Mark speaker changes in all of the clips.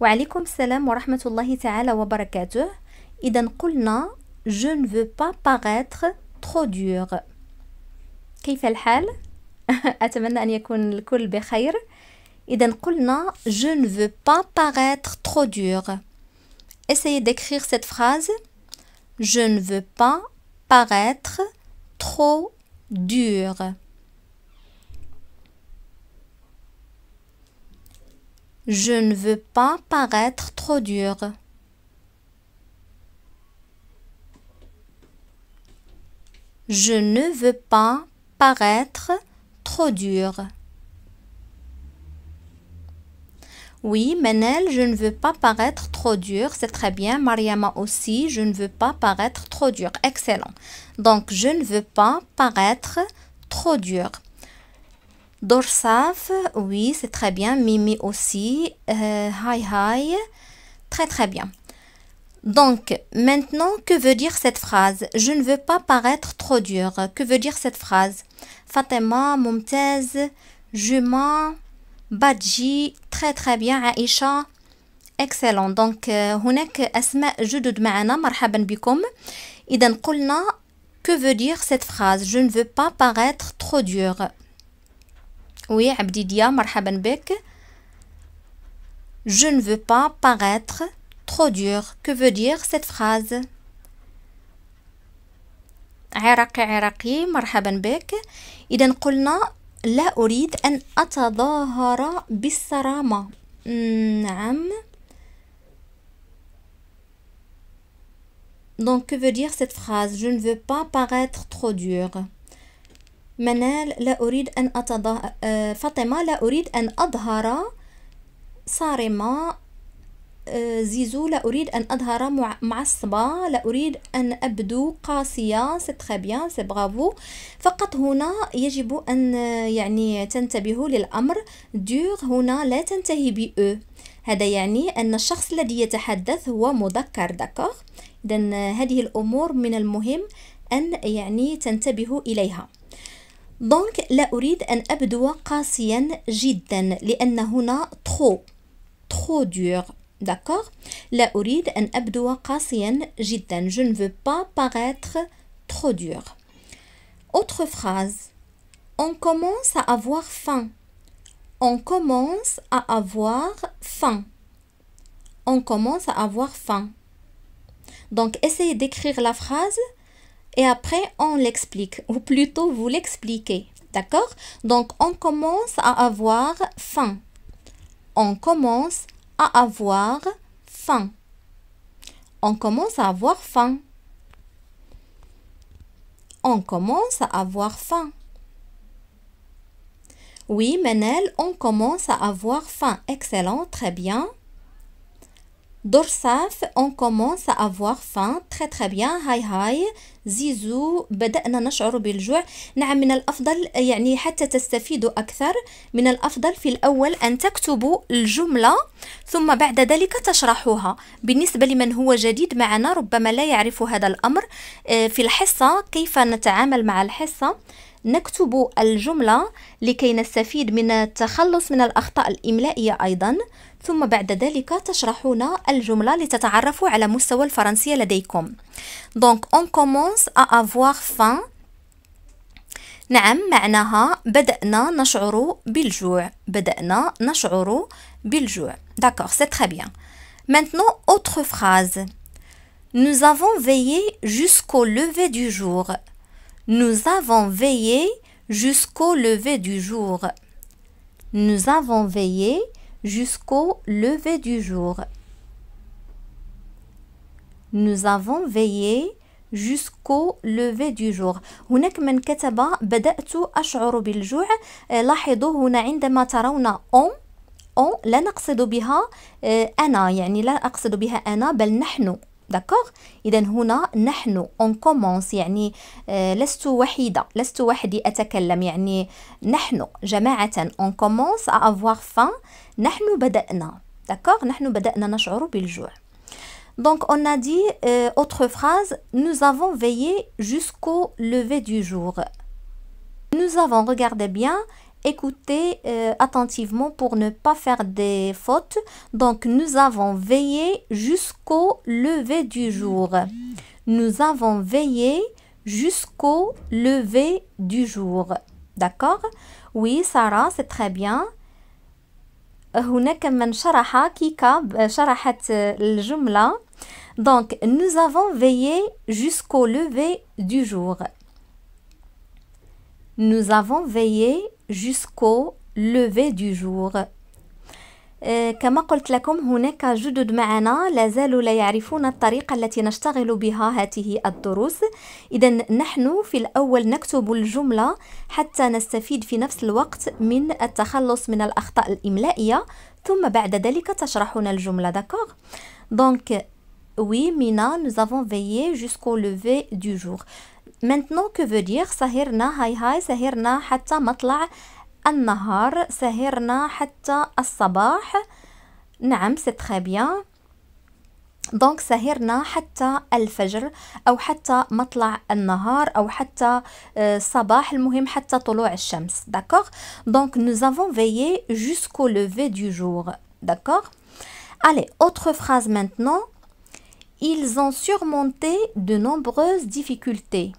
Speaker 1: وعليكم السلام ورحمة الله تعالى وبركاته إذا قلنا je ne veux pas paraître trop dur كيف الحال؟ أتمنى أن يكون الكل بخير إذا قلنا je ne veux pas paraître trop dur Essayez d'écrire cette phrase Je ne veux pas paraître trop dur Je ne veux pas paraître trop dur. Je ne veux pas paraître trop dur. Oui, Menel, je ne veux pas paraître trop dur. C'est très bien. Mariama aussi, je ne veux pas paraître trop dur. Excellent. Donc, je ne veux pas paraître trop dur. Dorsaf, oui, c'est très bien. Mimi aussi. Euh, hi, hi. Très, très bien. Donc, maintenant, que veut dire cette phrase Je ne veux pas paraître trop dur. Que veut dire cette phrase Fatima, Mumtaz, Juma, Badji. Très, très bien. Aisha, Excellent. Donc, هناك أسماء جدد معنا. مرحبا بكم. que veut dire cette phrase Je ne veux pas paraître trop dur. Oui, Abdidia, marhaban bek. Je ne veux pas paraître trop dur. Que veut dire cette phrase عراقي عراقي مرحبا بك اذا قلنا لا أريد أن نعم Donc, que veut dire cette phrase Je ne veux pas paraître trop dur. منال لا أريد أن أتظاهر فاطمة لا أريد أن أظهر صارمة آه، زيزو لا أريد أن أظهر معصبة لا أريد أن أبدو قاسية سي تخي بيان سي برافو فقط هنا يجب أن آه، يعني تنتبهوا للأمر دور هنا لا تنتهي بأو أو e. هذا يعني أن الشخص الذي يتحدث هو مذكر داكوغ إذا آه، هذه الأمور من المهم أن يعني تنتبهوا إليها Donc, لا أريد أن أبدو قاسيا جدا لأن هنا trop, trop dur. D'accord لا أريد أن أبدو قاسيا Je ne veux pas paraître trop dur. Autre phrase. On commence à avoir faim. On commence à avoir faim. On commence à avoir faim. Donc, essayez d'écrire la phrase et après on l'explique, ou plutôt vous l'expliquez. D'accord Donc on commence à avoir faim. On commence à avoir faim. On commence à avoir faim. On commence à avoir faim. Oui, Menel, on commence à avoir faim. Excellent, très bien. ضرساف اون كومونس افواغ فان تري تري بيان هاي هاي زيزو بدأنا نشعر بالجوع نعم من الأفضل يعني حتى تستفيدوا أكثر من الأفضل في الأول أن تكتبوا الجملة ثم بعد ذلك تشرحوها بالنسبة لمن هو جديد معنا ربما لا يعرف هذا الأمر آه، في الحصة كيف نتعامل مع الحصة نكتب الجملة لكي نستفيد من التخلص من الأخطاء الإملائية أيضا ثم بعد ذلك تشرحون الجملة لتتعرفوا على مستوى الفرنسية لديكم Donc on commence à avoir faim نعم معناها بدأنا نشعر بالجوع بدأنا نشعر بالجوع D'accord, c'est très bien Maintenant, autre phrase. Nous avons veillé jusqu'au lever du jour. Nous avons veillé jusqu'au lever du jour. Nous avons veillé jusqu'au lever du jour. Nous avons veillé jusqu'au lever du jour هناك من كتب بدأت أشعر بالجوع لاحظوا هنا عندما ترون أم أو لا نقصد بها أنا يعني لا أقصد بها أنا بل نحن داكوغ اذا هنا نحن اون كومونس يعني آه، لست وحيده لست وحدي اتكلم يعني نحن جماعه اون كومونس افوار فان نحن بدانا داكوغ نحن بدانا نشعر بالجوع Donc on a dit, euh, autre phrase, nous avons veillé jusqu'au lever du jour. Nous avons, bien, Écoutez euh, attentivement pour ne pas faire des fautes. Donc nous avons veillé jusqu'au lever du jour. Nous avons veillé jusqu'au lever du jour. D'accord Oui, Sarah, c'est très bien. هناك من شرح شرحت donc nous avons veillé jusqu'au lever du jour nous avons veillé jusqu'au lever du jour آه، كما قلت لكم هناك جدد معنا لا زالوا لا يعرفون الطريقة التي نشتغل بها هذه الدروس إذا نحن في الأول نكتب الجملة حتى نستفيد في نفس الوقت من التخلص من الأخطاء الإملائية ثم بعد ذلك تشرحون الجملة داكوغ دونك Oui, Mina, nous avons veillé jusqu'au lever du jour. maintenant que veut dire sahirna hay hay sahirna hatta matla al-nahar, sahirna hatta al sabah نعم c'est très bien donc sahirna hatta al-fajr ou hatta matla al-nahar, ou hatta euh, sabah le muhim hatta tolou al-shams d'accord donc nous avons veillé jusqu'au lever du jour d'accord allez autre phrase maintenant ils ont surmonté de nombreuses difficultés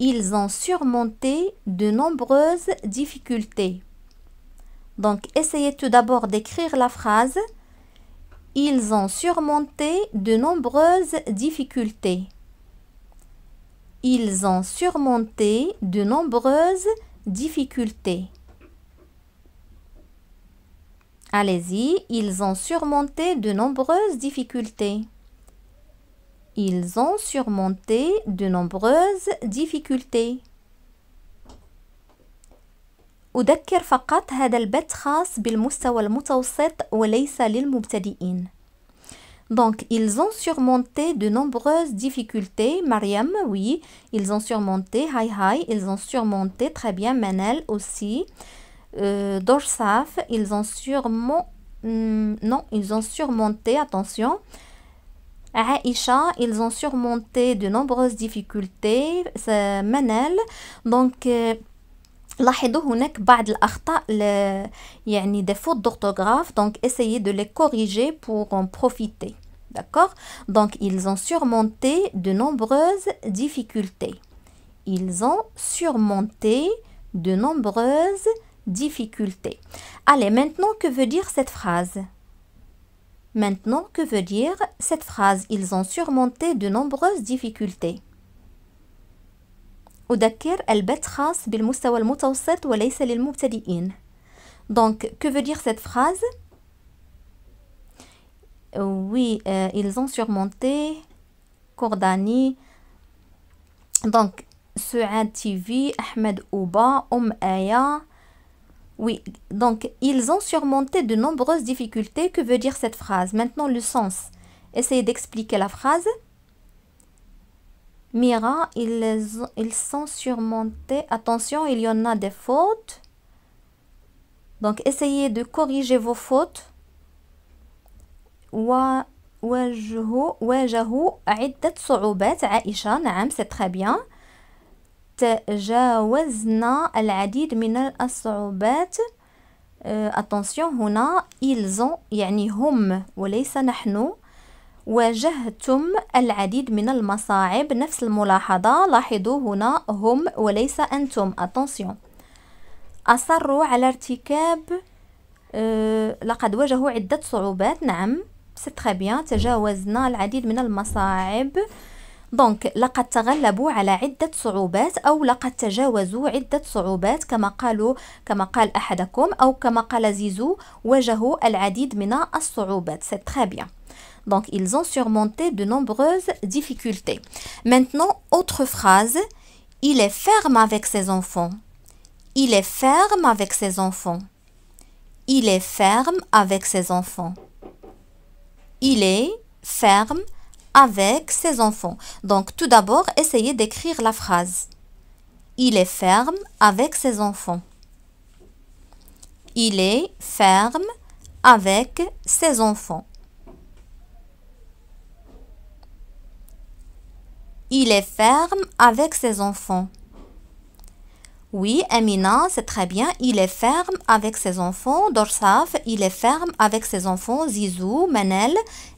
Speaker 1: ils ont surmonté de nombreuses difficultés. Donc, essayez tout d'abord d'écrire la phrase. Ils ont surmonté de nombreuses difficultés. Ils ont surmonté de nombreuses difficultés. Allez-y, ils ont surmonté de nombreuses difficultés. Ils ont surmonté de nombreuses difficultés. Donc, ils ont surmonté de nombreuses difficultés. Mariam, oui, ils ont surmonté. Hi, hi, ils ont surmonté. Très bien. Manel aussi. Euh, Dorsaf, ils ont surmonté. Hmm, non, ils ont surmonté. Attention. Aïcha, ils ont surmonté de nombreuses difficultés euh, Manel. donc euh, لاحظوا هناك بعض y يعني des fautes d'orthographe donc essayez de les corriger pour en profiter d'accord donc ils ont surmonté de nombreuses difficultés ils ont surmonté de nombreuses difficultés allez maintenant que veut dire cette phrase Maintenant, que veut dire cette phrase Ils ont surmonté de nombreuses difficultés. Donc, que veut dire cette phrase Oui, euh, ils ont surmonté Kordani. Donc, Suad TV, Ahmed Ouba, Om Aya, oui, donc ils ont surmonté de nombreuses difficultés. Que veut dire cette phrase Maintenant le sens. Essayez d'expliquer la phrase. Mira, ils, ils sont surmontés. Attention, il y en a des fautes. Donc essayez de corriger vos fautes. c'est très bien تجاوزنا العديد من الصعوبات اتونسيون آه، هنا إلزون يعني هم وليس نحن واجهتم العديد من المصاعب نفس الملاحظة لاحظوا هنا هم وليس أنتم اتونسيون أصروا على ارتكاب آه، لقد واجهوا عدة صعوبات نعم سي تخي بيان تجاوزنا العديد من المصاعب Donc c'est très bien Donc, ils ont surmonté de nombreuses difficultés. Maintenant, autre phrase. Il est ferme avec ses enfants. Il est ferme avec ses enfants. Il est ferme avec ses enfants. Il est ferme avec ses enfants. Donc tout d'abord, essayez d'écrire la phrase. Il est ferme avec ses enfants. Il est ferme avec ses enfants. Il est ferme avec ses enfants. Oui, Amina, c'est très bien. Il est ferme avec ses enfants. Dorsaf, il est ferme avec ses enfants. Zizou, Manel,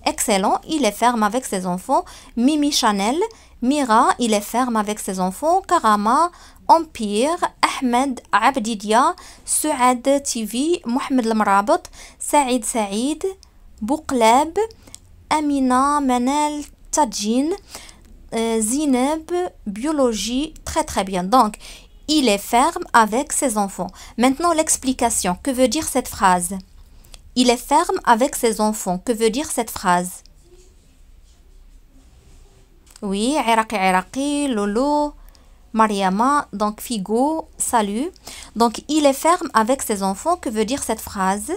Speaker 1: excellent. Il est ferme avec ses enfants. Mimi Chanel, Mira, il est ferme avec ses enfants. Karama, Empire, Ahmed Abdidia, Suad TV, Mohamed Lamrabot, Saïd Saïd, Boukleb, Amina Manel Tadjin, euh, Zineb, biologie, très très bien. Donc, il est ferme avec ses enfants. Maintenant, l'explication. Que veut dire cette phrase il est ferme avec ses enfants. Que veut dire cette phrase Oui, Iraqi Iraqi, Lolo, Mariama, donc Figo, salut. Donc il est ferme avec ses enfants. Que veut dire cette phrase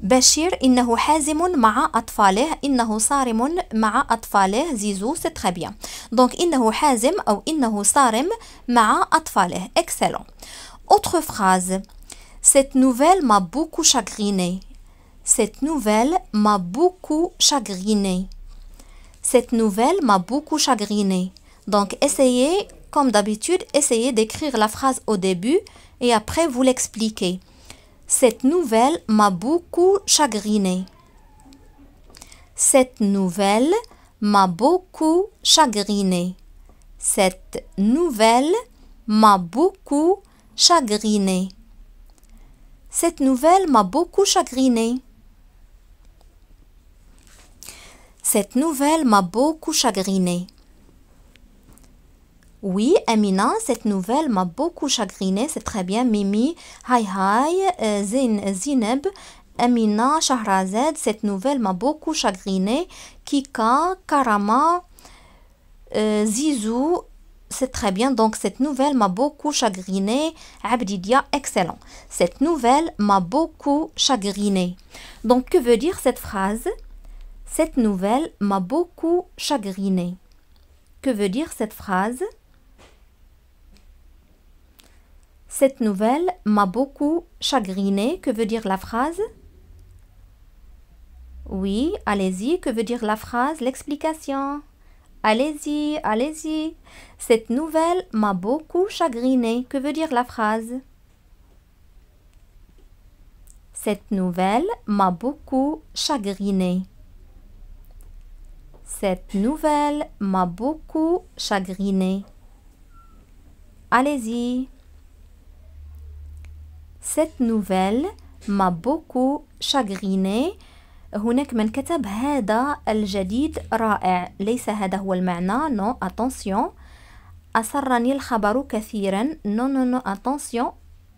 Speaker 1: Bachir, innahu hazimun ma'a atfaleh, innahu sarimun ma'a atfaleh, zizou, c'est très bien. Donc, innahu hazim ou innahu sarim ma'a atfaleh. Excellent. Autre phrase. Cette nouvelle m'a beaucoup chagriné. Cette nouvelle m'a beaucoup chagriné. Cette nouvelle m'a beaucoup chagriné. Donc essayez, comme d'habitude, essayez d'écrire la phrase au début et après vous l'expliquez. Cette nouvelle m'a beaucoup chagriné. Cette nouvelle m'a beaucoup chagriné. Cette nouvelle m'a beaucoup chagriné. Cette nouvelle m'a beaucoup chagriné. Cette nouvelle m'a beaucoup chagriné. Oui, Amina, cette nouvelle m'a beaucoup chagriné. C'est très bien. Mimi, hi hi, euh, Zineb, Amina, Shahrazad, cette nouvelle m'a beaucoup chagriné. Kika, Karama, euh, Zizou, c'est très bien. Donc, cette nouvelle m'a beaucoup chagriné. Abdidia, excellent. Cette nouvelle m'a beaucoup chagriné. Donc, que veut dire cette phrase cette nouvelle m'a beaucoup chagriné. Que veut dire cette phrase Cette nouvelle m'a beaucoup chagriné. Que veut dire la phrase Oui, allez-y. Que veut dire la phrase L'explication. Allez-y, allez-y. Cette nouvelle m'a beaucoup chagriné. Que veut dire la phrase Cette nouvelle m'a beaucoup chagriné. Cette nouvelle m'a beaucoup chagriné. Allez-y. Cette nouvelle m'a beaucoup chagriné. هناك من كتب هذا الجديد رائع ليس هذا هو المعنى نو اتونسيون اسرني الخبر كثيرا نو نو نو اتونسيون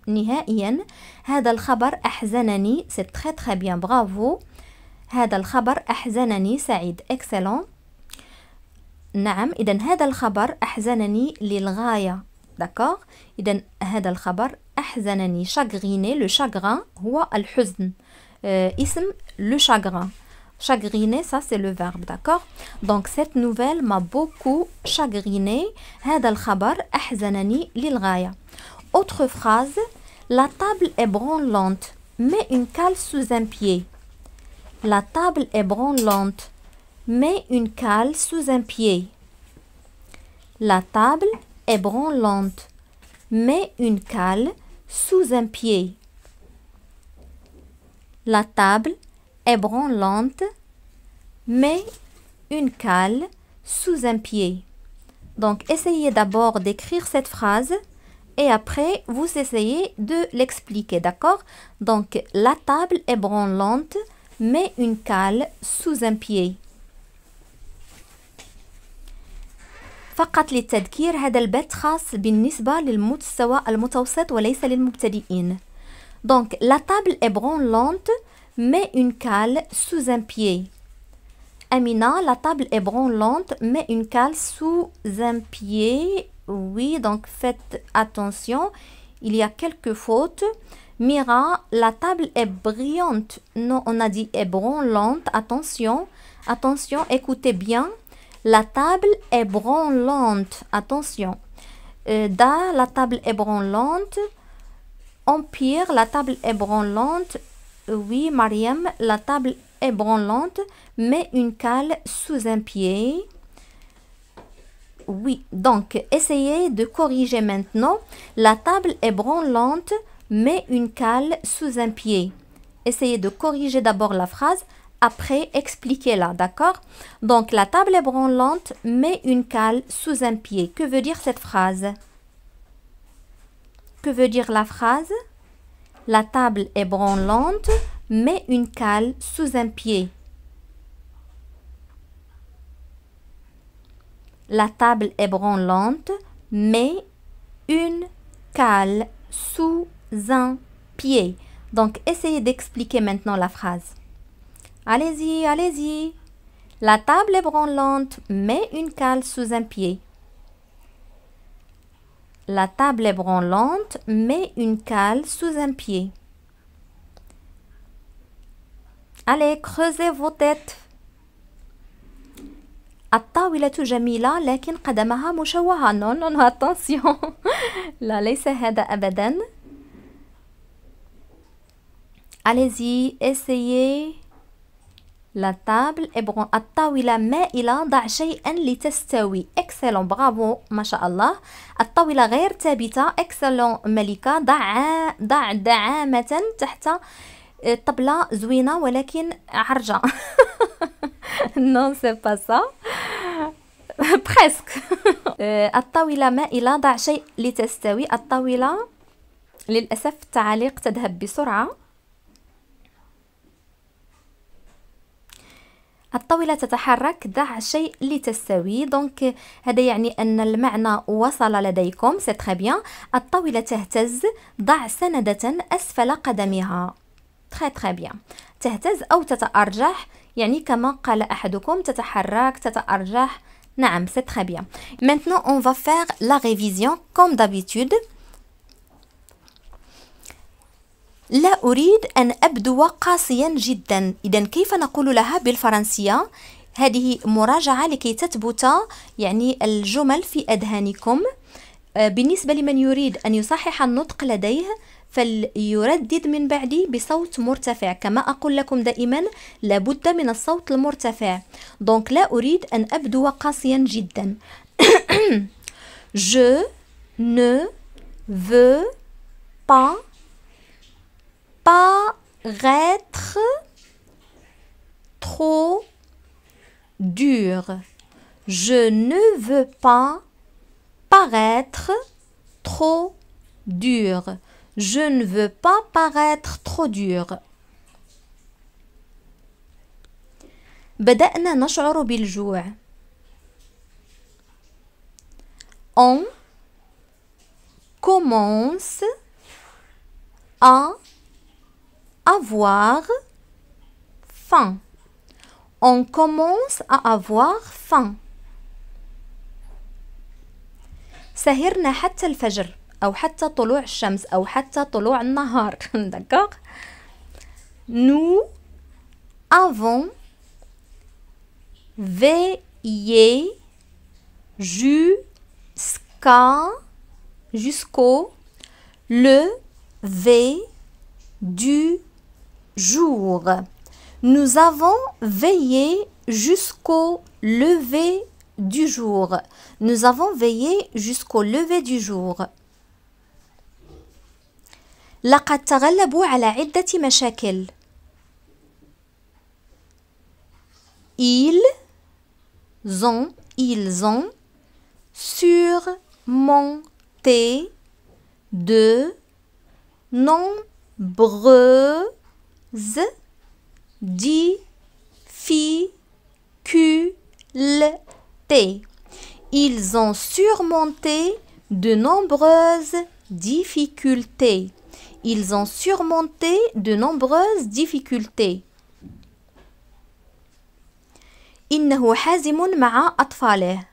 Speaker 1: نهائيا هذا الخبر احزنني سي تري تري بيان برافو هذا الخبر أحزنني سعيد إكسلون نعم إذا هذا الخبر أحزنني للغاية داكوغ إذا هذا الخبر أحزنني شاغريني لو شاغران هو الحزن euh, اسم لو شاغران شاغريني سا سي لو فيرب داكوغ دونك سيت نوفيل ما بوكو شاغريني هذا الخبر أحزنني للغاية أوتر فراز لا طابل إبرون لونت مي إن كال سوز أن بيي La table est branlante. Mets une cale sous un pied. La table est branlante. Mets une cale sous un pied. La table est branlante. Mets une cale sous un pied. Donc, essayez d'abord d'écrire cette phrase et après, vous essayez de l'expliquer, d'accord Donc, la table est branlante met une cale sous un pied. فقط للتذكير هذا بالنسبة للمستوى المتوسط وليس للمبتدئين Donc la table est branlante met une cale sous un pied Amina, la table est branlante met une cale sous un pied oui donc faites attention il y a quelques fautes Mira, la table est brillante. Non, on a dit ébranlante. Attention, attention, écoutez bien. La table est branlante. Attention. Euh, da, la table est branlante. Empire, la table est branlante. Oui, Mariam, la table est branlante. Mets une cale sous un pied. Oui, donc essayez de corriger maintenant. La table est branlante. Mets une cale sous un pied. Essayez de corriger d'abord la phrase, après expliquez-la, d'accord Donc, la table est branlante, mets une cale sous un pied. Que veut dire cette phrase Que veut dire la phrase La table est branlante, mets une cale sous un pied. La table est branlante, une cale sous un pied. Donc, essayez d'expliquer maintenant la phrase. Allez-y, allez-y. La table est branlante, mets une cale sous un pied. La table est branlante, mets une cale sous un pied. Allez, creusez vos têtes. attention. Allez-y, essayez. La table est bon. الطاولة مائلة ضع شيئا لتستوي. Excellent. برافو ما شاء الله. الطاولة غير ثابتة. Excellent ملكة. ضع ضع دعامة تحت طبلة زوينة ولكن عرجة. non c'est pas ça. بريسك. الطاولة مائلة ضع شيء لتستوي. الطاولة للأسف التعاليق تذهب بسرعة. الطاولة تتحرك ضع شيء لتستوي دونك هذا يعني أن المعنى وصل لديكم سي تخي بيان الطاولة تهتز ضع سندة أسفل قدمها تخي تخي بيان تهتز أو تتأرجح يعني كما قال أحدكم تتحرك تتأرجح نعم سي تخي بيان مانتنو أون فا فيغ لا ريفيزيون كوم دابيتود لا أريد أن أبدو قاسيا جدا إذا كيف نقول لها بالفرنسية هذه مراجعة لكي تثبت يعني الجمل في أذهانكم آه، بالنسبة لمن يريد أن يصحح النطق لديه فليردد من بعدي بصوت مرتفع كما أقول لكم دائما لابد من الصوت المرتفع دونك لا أريد أن أبدو قاسيا جدا Je ne veux pas paraître trop dur. Je ne veux pas paraître trop dur. Je ne veux pas paraître trop dur. بدأنا نشعر بالجوع. On commence à avoir faim. On commence à avoir faim. Sahirna hatta al-fajr. Ou hatta tolo' al-shams. Ou hatta tolo' al-nahar. D'accord? Nous avons veillé jusqu'au lever du jour. Nous avons veillé jusqu'au lever du jour. Nous avons veillé jusqu'au lever du jour. لقد تغلبوا على عدة مشاكل. Ils ont, ils ont surmonté de nombreux Z, Di, Fi, Q, L, T. Ils ont surmonté de nombreuses difficultés. Ils ont surmonté de nombreuses difficultés. إنه حازم مع أطفاله.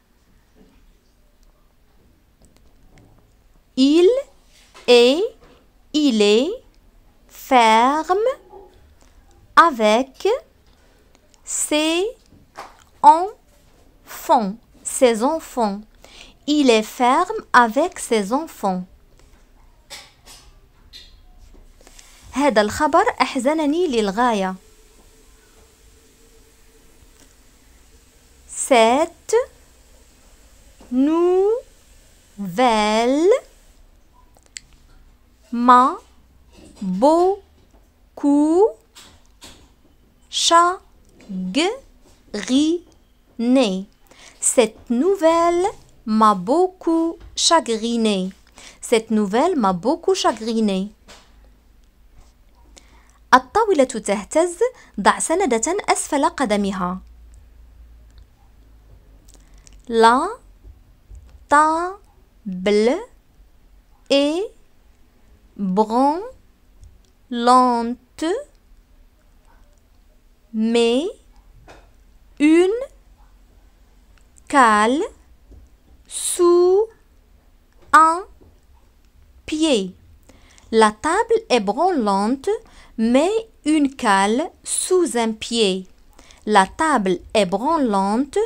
Speaker 1: Il est, il est, ferme, avec ses enfants. Ses enfants. Il est ferme avec ses enfants. هذا الخبر أحزنني للغاية. Cette nouvelle m'a beaucoup chagriné. Cette nouvelle m'a beaucoup chagriné. Cette nouvelle m'a beaucoup chagriné. الطاولة تهتز ضع سندة أسفل قدمها La table est branlante mais une cale sous un pied. La table est branlante, mais une cale sous un pied. La table est branlante,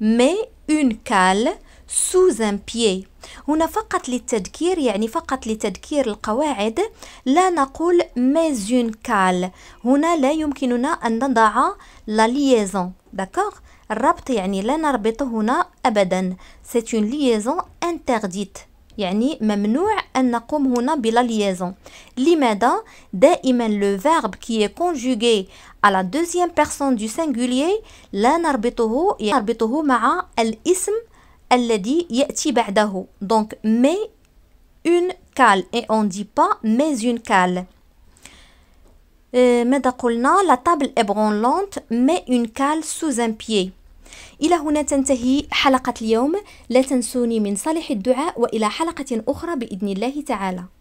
Speaker 1: mais une cale sous un pied هنا فقط للتذكير يعني فقط لتذكير القواعد لا نقول mais une cale هنا لا يمكننا أن نضع la liaison d'accord الربط يعني لا نربط هنا أبدا c'est une liaison interdite يعني ممنوع أن نقوم هنا بلا ليزون لماذا دائما لو فيرب كي est conjugué à la deuxième personne لا نربطه يعني نربطه مع الاسم الذي يأتي بعده دونك مي اون كال اي اون دي با مي اون كال ماذا قلنا لا طابل ابرونلونت مي اون كال سوز ان بيي الى هنا تنتهي حلقه اليوم لا تنسوني من صالح الدعاء والى حلقه اخرى باذن الله تعالى